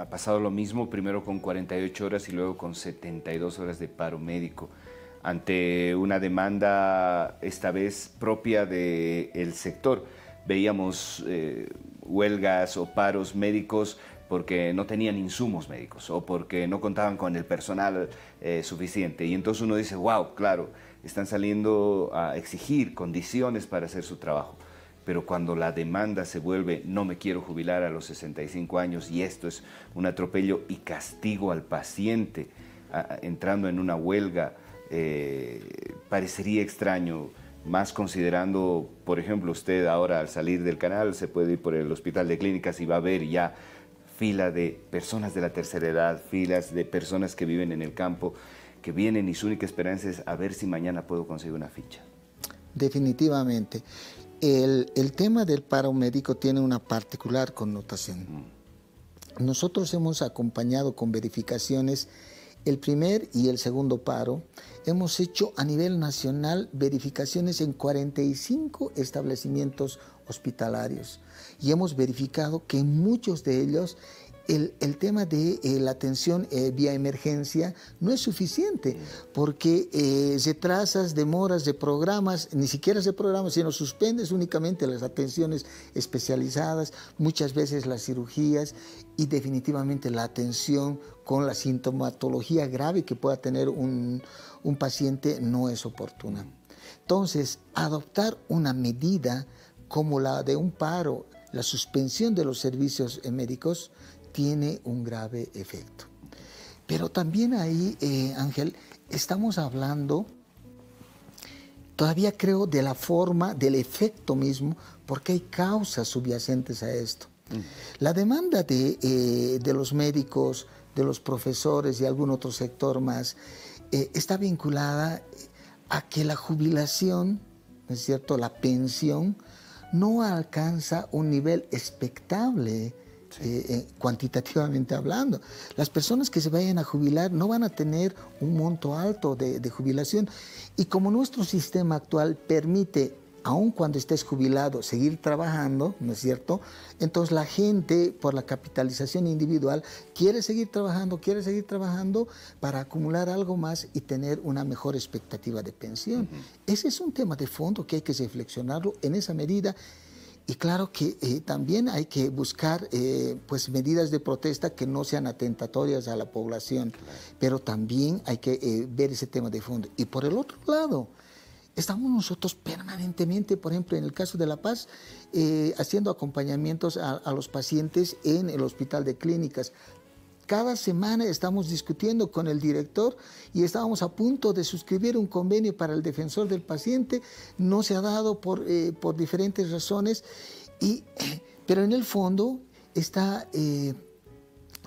ha pasado lo mismo, primero con 48 horas y luego con 72 horas de paro médico, ante una demanda esta vez propia del sector. Veíamos eh, huelgas o paros médicos porque no tenían insumos médicos o porque no contaban con el personal eh, suficiente. Y entonces uno dice, wow, claro, están saliendo a exigir condiciones para hacer su trabajo pero cuando la demanda se vuelve no me quiero jubilar a los 65 años y esto es un atropello y castigo al paciente entrando en una huelga, eh, parecería extraño, más considerando, por ejemplo, usted ahora al salir del canal se puede ir por el hospital de clínicas y va a ver ya fila de personas de la tercera edad, filas de personas que viven en el campo, que vienen y su única esperanza es a ver si mañana puedo conseguir una ficha. Definitivamente el, tema del paro médico tiene una particular connotación. Mm. Nosotros hemos acompañado con verificaciones el primer y el segundo paro, hemos hecho a nivel nacional verificaciones en 45 establecimientos hospitalarios y hemos verificado que muchos de ellos el, tema de eh, la atención eh, vía emergencia no es suficiente porque se eh, trazas demoras de programas, ni siquiera se programas, sino suspendes únicamente las atenciones especializadas, muchas veces las cirugías y definitivamente la atención con la sintomatología grave que pueda tener un, un paciente no es oportuna. Entonces, adoptar una medida como la de un paro, la suspensión de los servicios médicos, tiene un grave efecto. Pero también ahí, eh, Ángel, estamos hablando, todavía creo, de la forma, del efecto mismo, porque hay causas subyacentes a esto. Mm. La demanda eh, de, los médicos, de los profesores y algún otro sector más eh, está vinculada a que la jubilación, ¿no es cierto?, la pensión, no alcanza un nivel expectable eh, eh, cuantitativamente hablando. Las personas que se vayan a jubilar no van a tener un monto alto de, jubilación. Y como nuestro sistema actual permite aun cuando estés jubilado, seguir trabajando, ¿no es cierto? Entonces la gente, por la capitalización individual, quiere seguir trabajando, quiere seguir trabajando para acumular algo más y tener una mejor expectativa de pensión. Ese es un tema de fondo que hay que reflexionarlo en esa medida y claro que eh, también hay que buscar eh, pues medidas de protesta que no sean atentatorias a la población, pero también hay que eh, ver ese tema de fondo. Y por el otro lado, estamos nosotros permanentemente, por ejemplo, en el caso de La Paz, haciendo acompañamientos a los pacientes en el hospital de clínicas, cada semana estamos discutiendo con el director y estábamos a punto de suscribir un convenio para el defensor del paciente. No se ha dado por, eh, por diferentes razones, pero en el fondo está eh,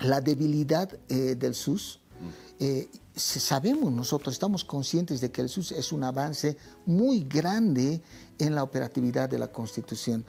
la debilidad eh, del SUS. Mm. sabemos nosotros, estamos conscientes de que el SUS es un avance muy grande en la operatividad de la Constitución,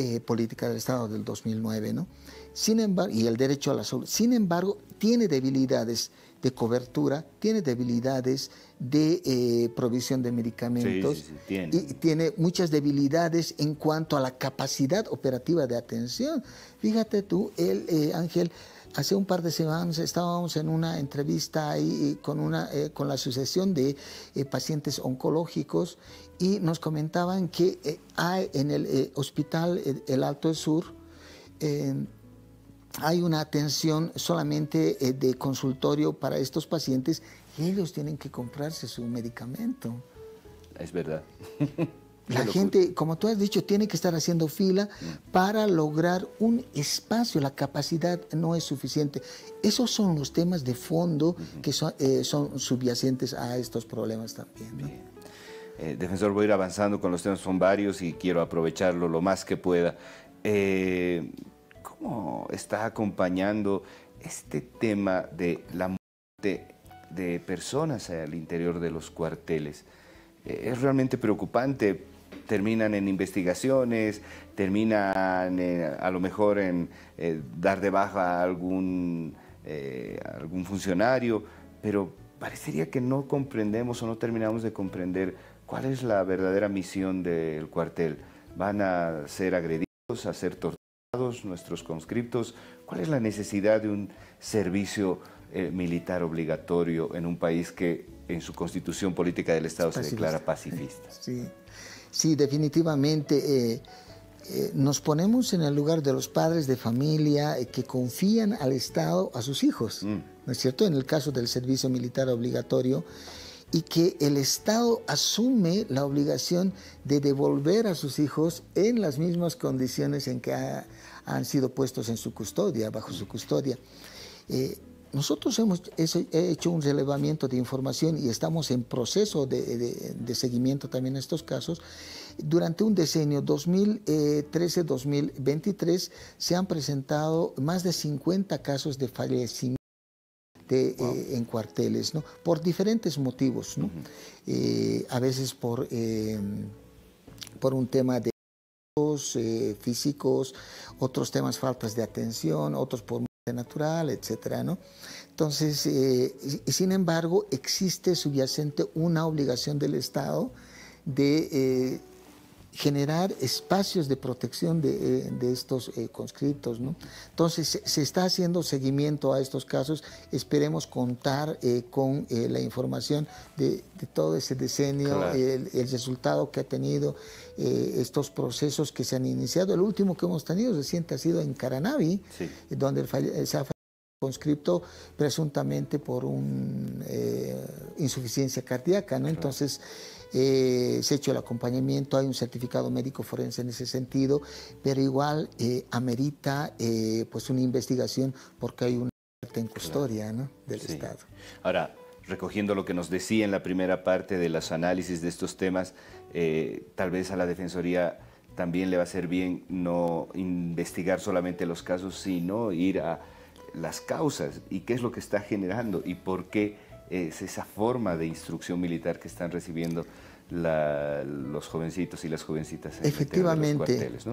eh, política del Estado del 2009, ¿no? Sin embargo, y el derecho a la salud. Sin embargo, tiene debilidades de cobertura, tiene debilidades de eh, provisión de medicamentos y tiene muchas debilidades en cuanto a la capacidad operativa de atención. Fíjate tú, el, eh, Ángel, Hace un par de semanas estábamos en una entrevista ahí eh, con, una, eh, con la Asociación de eh, Pacientes Oncológicos y nos comentaban que hay en el Hospital El Alto Sur hay una atención solamente de consultorio para estos pacientes y ellos tienen que comprarse su medicamento. Es verdad. La gente, como tú has dicho, tiene que estar haciendo fila mm. para lograr un espacio. La capacidad no es suficiente. Esos son los temas de fondo que eh, son, subyacentes a estos problemas también. Eh, defensor, voy a ir avanzando con los temas, son varios y quiero aprovecharlo lo más que pueda. Eh, ¿Cómo está acompañando este tema de la muerte de personas al interior de los cuarteles? es realmente preocupante terminan en investigaciones, terminan eh, a lo mejor en eh, dar de baja a algún, eh, algún funcionario, pero parecería que no comprendemos o no terminamos de comprender cuál es la verdadera misión del cuartel. ¿Van a ser agredidos, a ser torturados nuestros conscriptos? ¿Cuál es la necesidad de un servicio militar obligatorio en un país que en su constitución política del Estado se declara pacifista? Sí. Sí, definitivamente. Eh, eh, nos ponemos en el lugar de los padres de familia eh, que confían al Estado a sus hijos, mm. ¿no es cierto? En el caso del servicio militar obligatorio, y que el Estado asume la obligación de devolver a sus hijos en las mismas condiciones en que han sido puestos en su custodia, bajo su custodia nosotros hemos hecho un relevamiento de información y estamos en proceso de, seguimiento también a estos casos. Durante un decenio, 2013-2023, se han presentado más de 50 casos de fallecimiento. Eh, en cuarteles, Por diferentes motivos, eh, a veces por, em, por un tema de eh, físicos, otros temas faltas de atención, otros por este, natural, etcétera, ¿no? Entonces, eh, sin embargo, existe subyacente una obligación del Estado de eh, generar espacios de protección de, eh, estos eh, conscriptos. ¿no? Entonces, se, está haciendo seguimiento a estos casos. Esperemos contar eh, con la información de, todo ese decenio, el, resultado que ha tenido estos procesos que se han iniciado. El último que hemos tenido reciente ha sido en Caranavi, donde el se ha conscripto presuntamente por una eh, insuficiencia cardíaca, ¿no? Entonces eh, se ha hecho el acompañamiento, hay un certificado médico forense en ese sentido, pero igual eh, amerita pues una investigación porque hay una parte en custodia ¿no? del Estado. Ahora, recogiendo lo que nos decía en la primera parte de los análisis de estos temas, tal vez a la Defensoría también le va a ser bien no investigar solamente los casos, sino ir a las causas y qué es lo que está generando y por qué es esa forma de instrucción militar que están recibiendo los jovencitos y las jovencitas en los cuarteles,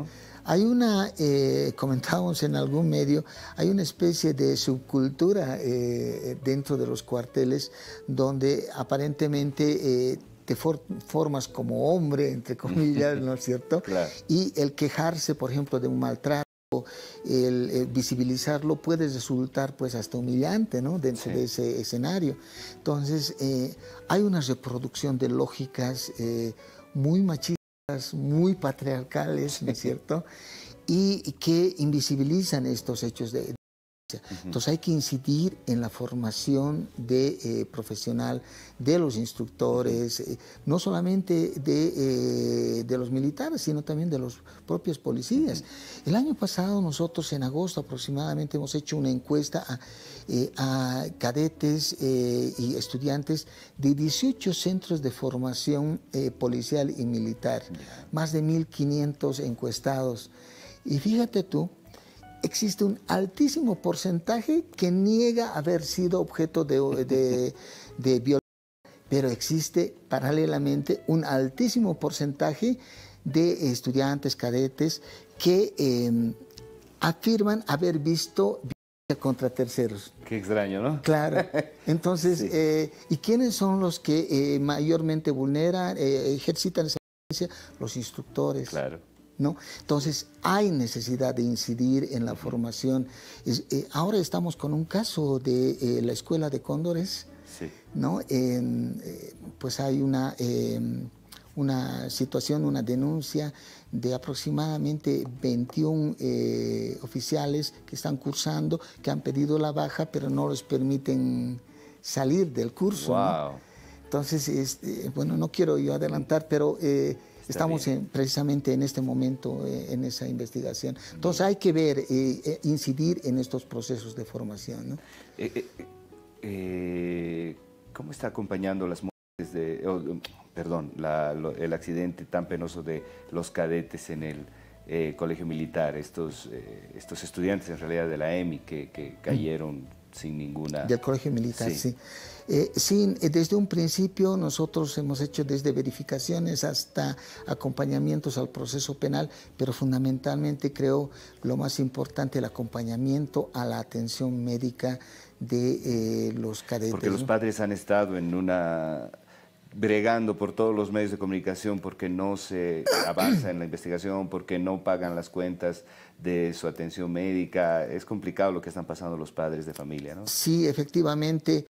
Hay una, eh, comentábamos en algún medio, hay una especie de subcultura eh, dentro de los cuarteles donde aparentemente eh, te formas como hombre, entre comillas, ¿no es cierto? Y el quejarse, por ejemplo, de un maltrato el, eh, visibilizarlo puede resultar pues hasta humillante ¿no? dentro de ese escenario. Entonces eh, hay una reproducción de lógicas eh, muy machistas, muy patriarcales, ¿no es cierto? Y que invisibilizan estos hechos de, entonces hay que incidir en la formación de eh, profesional de los instructores, eh, no solamente eh, de, los militares, sino también de los propios policías. El año pasado nosotros en agosto aproximadamente hemos hecho una encuesta a cadetes y estudiantes de 18 centros de formación policial y militar, más de 1.500 encuestados. Y fíjate tú, existe un altísimo porcentaje que niega haber sido objeto de, violencia, pero existe paralelamente un altísimo porcentaje de estudiantes, cadetes, que em, afirman haber visto violencia contra terceros. Qué extraño, ¿no? Claro. Entonces, eh, ¿y quiénes son los que eh, mayormente vulneran, eh, ejercitan esa violencia? Los instructores. Claro entonces hay necesidad de incidir en la formación. Eh, ahora estamos con un caso de eh, la escuela de cóndores, ¿no? Eh, pues hay una, em, una situación, una denuncia de aproximadamente 21 oficiales que están cursando, que han pedido la baja, pero no les permiten salir del curso. Entonces, este, bueno, no quiero yo adelantar, pero Estamos precisamente en este momento eh, en esa investigación. Entonces hay que ver, eh, eh, incidir en estos procesos de formación. ¿no? ¿Cómo está acompañando las muertes de, perdón, el accidente tan penoso de los cadetes en el colegio militar, estos, estos estudiantes en realidad de la EMI que, mm. cayeron? sin ninguna... Del colegio militar, sí. Sí. Eh, eh, desde un principio nosotros hemos hecho desde verificaciones hasta acompañamientos al proceso penal, pero fundamentalmente creo lo más importante, el acompañamiento a la atención médica de eh, los cadetes. Porque los padres han estado en una bregando por todos los medios de comunicación porque no se avanza en la investigación, porque no pagan las cuentas de su atención médica. Es complicado lo que están pasando los padres de familia, ¿no? Sí, efectivamente.